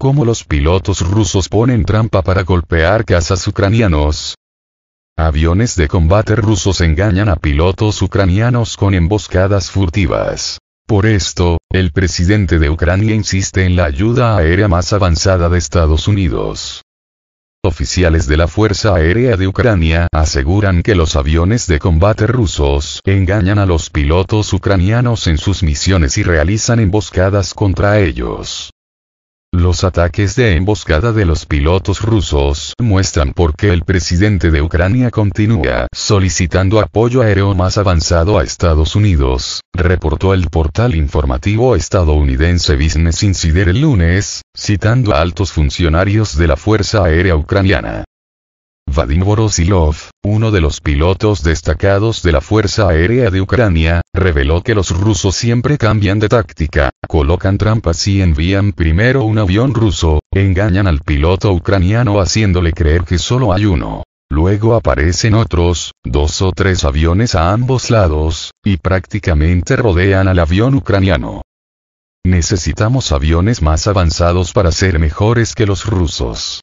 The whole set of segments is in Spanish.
cómo los pilotos rusos ponen trampa para golpear cazas ucranianos. Aviones de combate rusos engañan a pilotos ucranianos con emboscadas furtivas. Por esto, el presidente de Ucrania insiste en la ayuda aérea más avanzada de Estados Unidos. Oficiales de la Fuerza Aérea de Ucrania aseguran que los aviones de combate rusos engañan a los pilotos ucranianos en sus misiones y realizan emboscadas contra ellos. Los ataques de emboscada de los pilotos rusos muestran por qué el presidente de Ucrania continúa solicitando apoyo aéreo más avanzado a Estados Unidos, reportó el portal informativo estadounidense Business Insider el lunes, citando a altos funcionarios de la Fuerza Aérea Ucraniana. Vadim Vorosilov, uno de los pilotos destacados de la Fuerza Aérea de Ucrania, reveló que los rusos siempre cambian de táctica, colocan trampas y envían primero un avión ruso, engañan al piloto ucraniano haciéndole creer que solo hay uno. Luego aparecen otros, dos o tres aviones a ambos lados, y prácticamente rodean al avión ucraniano. Necesitamos aviones más avanzados para ser mejores que los rusos.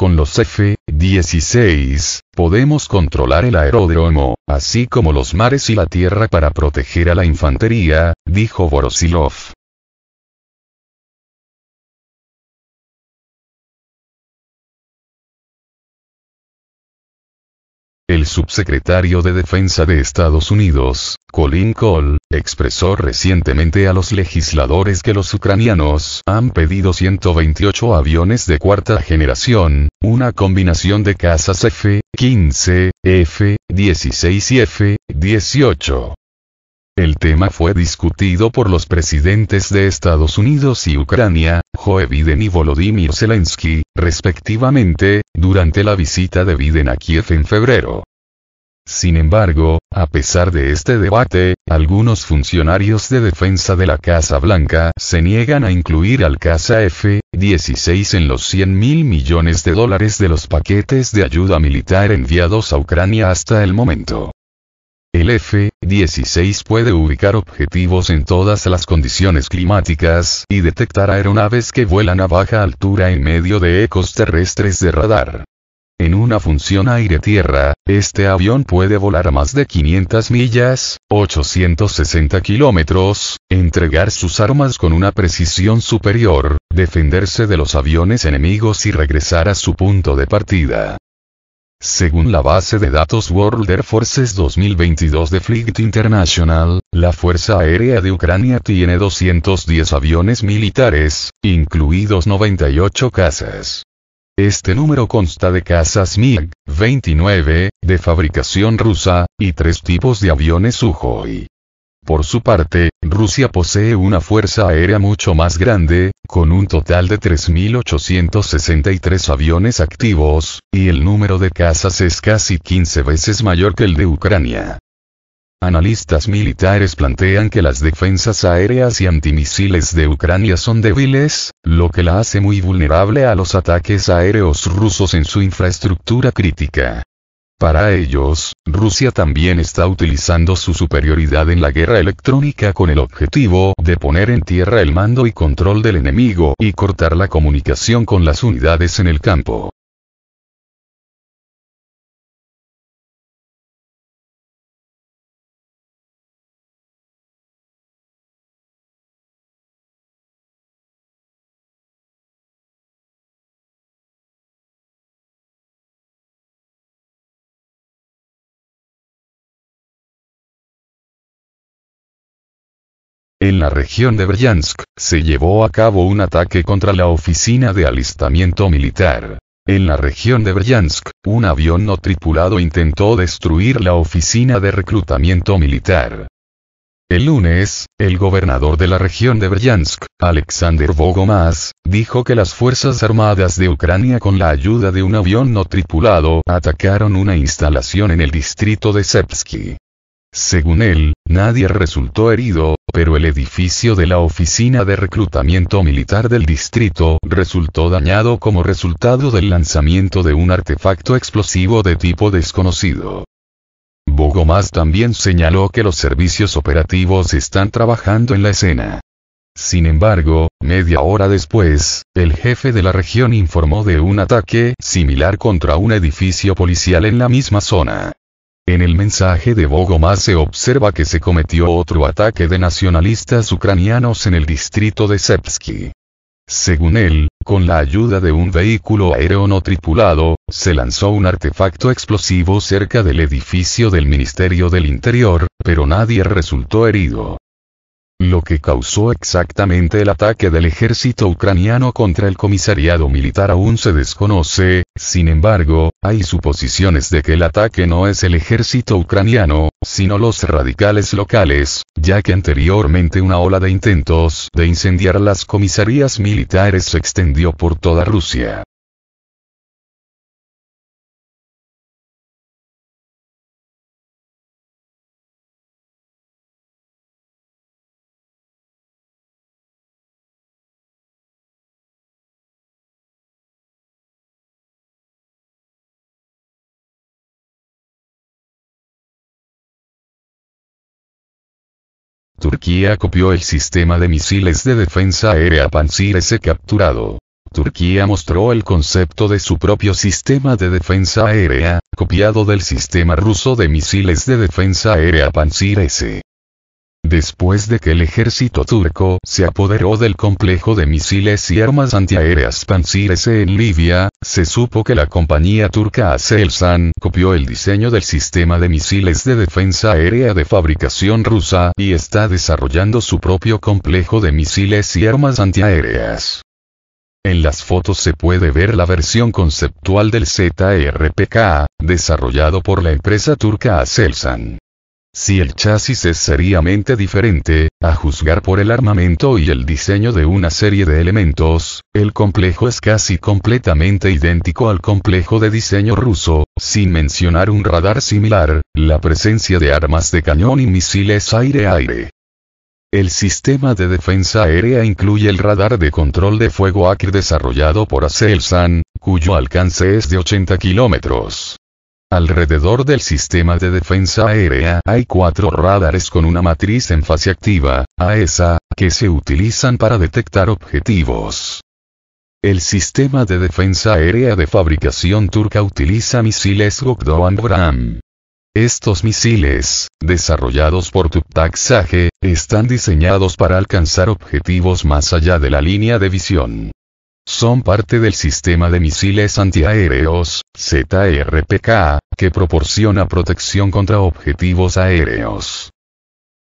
Con los F-16, podemos controlar el aeródromo, así como los mares y la tierra para proteger a la infantería, dijo Vorosilov. El subsecretario de Defensa de Estados Unidos, Colin Cole, expresó recientemente a los legisladores que los ucranianos han pedido 128 aviones de cuarta generación, una combinación de casas F-15, F-16 y F-18. El tema fue discutido por los presidentes de Estados Unidos y Ucrania, Joe Biden y Volodymyr Zelensky, respectivamente, durante la visita de Biden a Kiev en febrero. Sin embargo, a pesar de este debate, algunos funcionarios de defensa de la Casa Blanca se niegan a incluir al Casa F-16 en los 100 mil millones de dólares de los paquetes de ayuda militar enviados a Ucrania hasta el momento. El F-16 puede ubicar objetivos en todas las condiciones climáticas y detectar aeronaves que vuelan a baja altura en medio de ecos terrestres de radar. En una función aire-tierra, este avión puede volar a más de 500 millas, 860 kilómetros, entregar sus armas con una precisión superior, defenderse de los aviones enemigos y regresar a su punto de partida. Según la base de datos World Air Forces 2022 de Fleet International, la Fuerza Aérea de Ucrania tiene 210 aviones militares, incluidos 98 cazas. Este número consta de casas MiG-29, de fabricación rusa, y tres tipos de aviones Suhoi. Por su parte, Rusia posee una fuerza aérea mucho más grande, con un total de 3.863 aviones activos, y el número de casas es casi 15 veces mayor que el de Ucrania. Analistas militares plantean que las defensas aéreas y antimisiles de Ucrania son débiles, lo que la hace muy vulnerable a los ataques aéreos rusos en su infraestructura crítica. Para ellos, Rusia también está utilizando su superioridad en la guerra electrónica con el objetivo de poner en tierra el mando y control del enemigo y cortar la comunicación con las unidades en el campo. en la región de Bryansk, se llevó a cabo un ataque contra la oficina de alistamiento militar. En la región de Bryansk, un avión no tripulado intentó destruir la oficina de reclutamiento militar. El lunes, el gobernador de la región de Bryansk, Alexander Bogomaz, dijo que las Fuerzas Armadas de Ucrania con la ayuda de un avión no tripulado atacaron una instalación en el distrito de Sepsky. Según él, nadie resultó herido, pero el edificio de la Oficina de Reclutamiento Militar del Distrito resultó dañado como resultado del lanzamiento de un artefacto explosivo de tipo desconocido. Bogomás también señaló que los servicios operativos están trabajando en la escena. Sin embargo, media hora después, el jefe de la región informó de un ataque similar contra un edificio policial en la misma zona. En el mensaje de Bogomá se observa que se cometió otro ataque de nacionalistas ucranianos en el distrito de Sepsky. Según él, con la ayuda de un vehículo aéreo no tripulado, se lanzó un artefacto explosivo cerca del edificio del Ministerio del Interior, pero nadie resultó herido lo que causó exactamente el ataque del ejército ucraniano contra el comisariado militar aún se desconoce, sin embargo, hay suposiciones de que el ataque no es el ejército ucraniano, sino los radicales locales, ya que anteriormente una ola de intentos de incendiar las comisarías militares se extendió por toda Rusia. Turquía copió el sistema de misiles de defensa aérea Pansir S capturado. Turquía mostró el concepto de su propio sistema de defensa aérea, copiado del sistema ruso de misiles de defensa aérea Pansir S después de que el ejército turco se apoderó del complejo de misiles y armas antiaéreas Pansir en Libia, se supo que la compañía turca Aselsan copió el diseño del sistema de misiles de defensa aérea de fabricación rusa y está desarrollando su propio complejo de misiles y armas antiaéreas. En las fotos se puede ver la versión conceptual del ZRPK, desarrollado por la empresa turca Aselsan. Si el chasis es seriamente diferente, a juzgar por el armamento y el diseño de una serie de elementos, el complejo es casi completamente idéntico al complejo de diseño ruso, sin mencionar un radar similar, la presencia de armas de cañón y misiles aire-aire. El sistema de defensa aérea incluye el radar de control de fuego ACR desarrollado por Aselsan, cuyo alcance es de 80 kilómetros. Alrededor del sistema de defensa aérea hay cuatro radares con una matriz en fase activa, AESA, que se utilizan para detectar objetivos. El sistema de defensa aérea de fabricación turca utiliza misiles and Bram. Estos misiles, desarrollados por Tuptaxage, están diseñados para alcanzar objetivos más allá de la línea de visión son parte del sistema de misiles antiaéreos, ZRPK, que proporciona protección contra objetivos aéreos.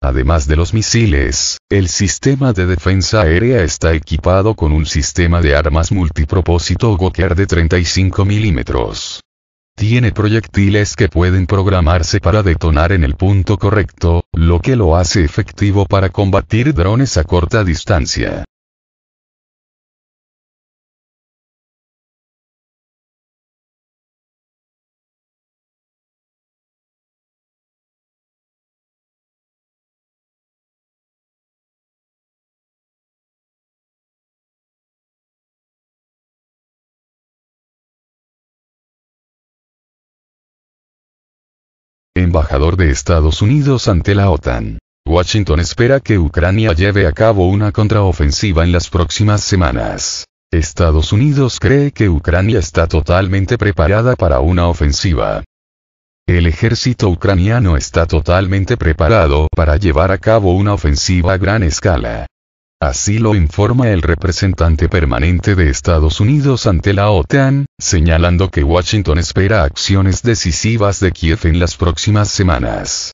Además de los misiles, el sistema de defensa aérea está equipado con un sistema de armas multipropósito Gokar de 35 milímetros. Tiene proyectiles que pueden programarse para detonar en el punto correcto, lo que lo hace efectivo para combatir drones a corta distancia. embajador de Estados Unidos ante la OTAN. Washington espera que Ucrania lleve a cabo una contraofensiva en las próximas semanas. Estados Unidos cree que Ucrania está totalmente preparada para una ofensiva. El ejército ucraniano está totalmente preparado para llevar a cabo una ofensiva a gran escala. Así lo informa el representante permanente de Estados Unidos ante la OTAN, señalando que Washington espera acciones decisivas de Kiev en las próximas semanas.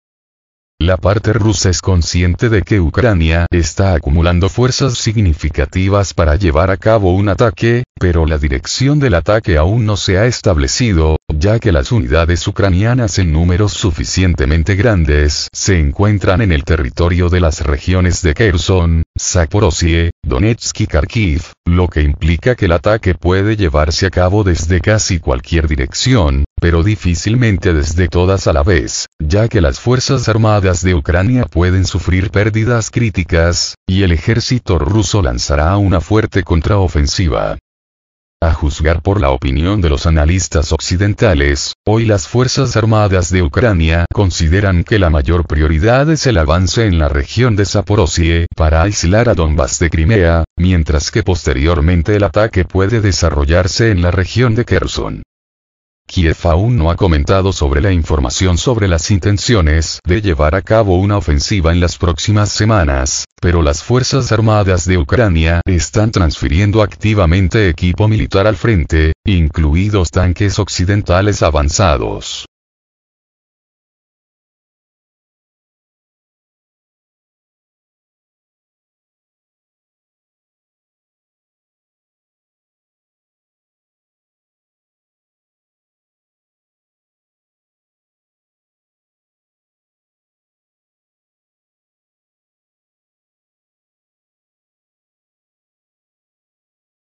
La parte rusa es consciente de que Ucrania está acumulando fuerzas significativas para llevar a cabo un ataque, pero la dirección del ataque aún no se ha establecido, ya que las unidades ucranianas en números suficientemente grandes se encuentran en el territorio de las regiones de Kherson, Zaporozhye, Donetsk y Kharkiv, lo que implica que el ataque puede llevarse a cabo desde casi cualquier dirección, pero difícilmente desde todas a la vez, ya que las Fuerzas Armadas de Ucrania pueden sufrir pérdidas críticas, y el ejército ruso lanzará una fuerte contraofensiva. A juzgar por la opinión de los analistas occidentales, hoy las Fuerzas Armadas de Ucrania consideran que la mayor prioridad es el avance en la región de Saporosie para aislar a Donbass de Crimea, mientras que posteriormente el ataque puede desarrollarse en la región de Kherson. Kiev aún no ha comentado sobre la información sobre las intenciones de llevar a cabo una ofensiva en las próximas semanas, pero las Fuerzas Armadas de Ucrania están transfiriendo activamente equipo militar al frente, incluidos tanques occidentales avanzados.